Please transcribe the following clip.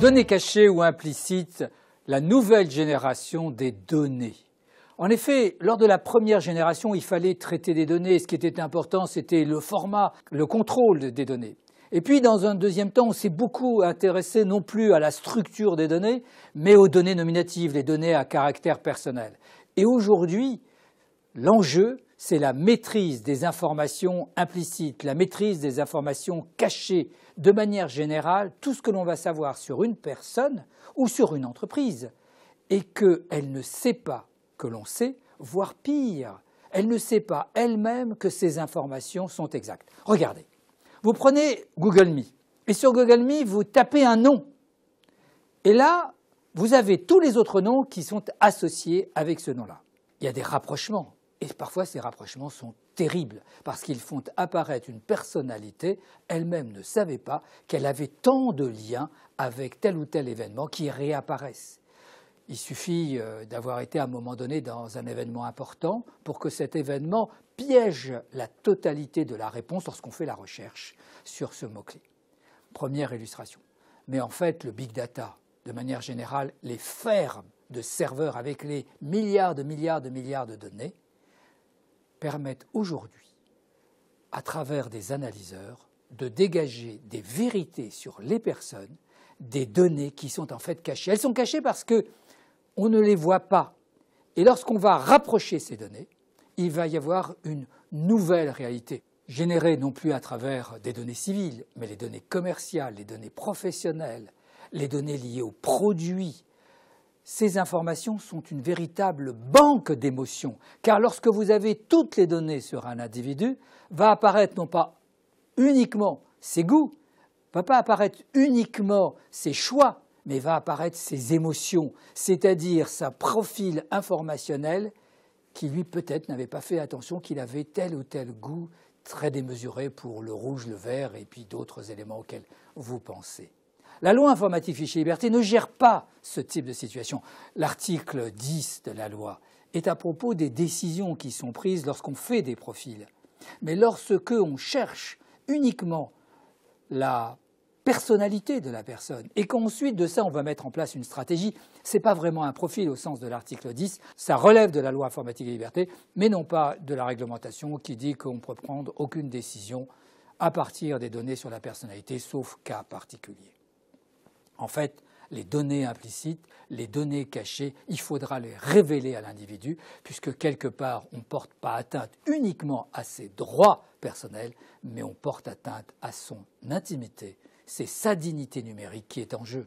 Données cachées ou implicites, la nouvelle génération des données. En effet, lors de la première génération, il fallait traiter des données. Ce qui était important, c'était le format, le contrôle des données. Et puis, dans un deuxième temps, on s'est beaucoup intéressé non plus à la structure des données, mais aux données nominatives, les données à caractère personnel. Et aujourd'hui, l'enjeu, c'est la maîtrise des informations implicites, la maîtrise des informations cachées. De manière générale, tout ce que l'on va savoir sur une personne ou sur une entreprise, et qu'elle ne sait pas que l'on sait, voire pire, elle ne sait pas elle-même que ces informations sont exactes. Regardez, vous prenez Google Me, et sur Google Me, vous tapez un nom. Et là, vous avez tous les autres noms qui sont associés avec ce nom-là. Il y a des rapprochements et parfois, ces rapprochements sont terribles, parce qu'ils font apparaître une personnalité, elle-même ne savait pas qu'elle avait tant de liens avec tel ou tel événement qui réapparaissent. Il suffit euh, d'avoir été à un moment donné dans un événement important pour que cet événement piège la totalité de la réponse lorsqu'on fait la recherche sur ce mot-clé. Première illustration. Mais en fait, le big data, de manière générale, les fermes de serveurs avec les milliards de milliards de milliards de données, permettent aujourd'hui, à travers des analyseurs, de dégager des vérités sur les personnes, des données qui sont en fait cachées. Elles sont cachées parce qu'on ne les voit pas. Et lorsqu'on va rapprocher ces données, il va y avoir une nouvelle réalité, générée non plus à travers des données civiles, mais les données commerciales, les données professionnelles, les données liées aux produits, ces informations sont une véritable banque d'émotions, car lorsque vous avez toutes les données sur un individu, va apparaître non pas uniquement ses goûts, va pas apparaître uniquement ses choix, mais va apparaître ses émotions, c'est-à-dire sa profil informationnel qui lui peut-être n'avait pas fait attention qu'il avait tel ou tel goût très démesuré pour le rouge, le vert et puis d'autres éléments auxquels vous pensez. La loi informatique fichier liberté ne gère pas ce type de situation. L'article 10 de la loi est à propos des décisions qui sont prises lorsqu'on fait des profils. Mais lorsque cherche uniquement la personnalité de la personne et qu'ensuite de ça on va mettre en place une stratégie, ce n'est pas vraiment un profil au sens de l'article 10, ça relève de la loi informatique et liberté, mais non pas de la réglementation qui dit qu'on ne peut prendre aucune décision à partir des données sur la personnalité, sauf cas particulier. En fait, les données implicites, les données cachées, il faudra les révéler à l'individu, puisque quelque part, on ne porte pas atteinte uniquement à ses droits personnels, mais on porte atteinte à son intimité. C'est sa dignité numérique qui est en jeu.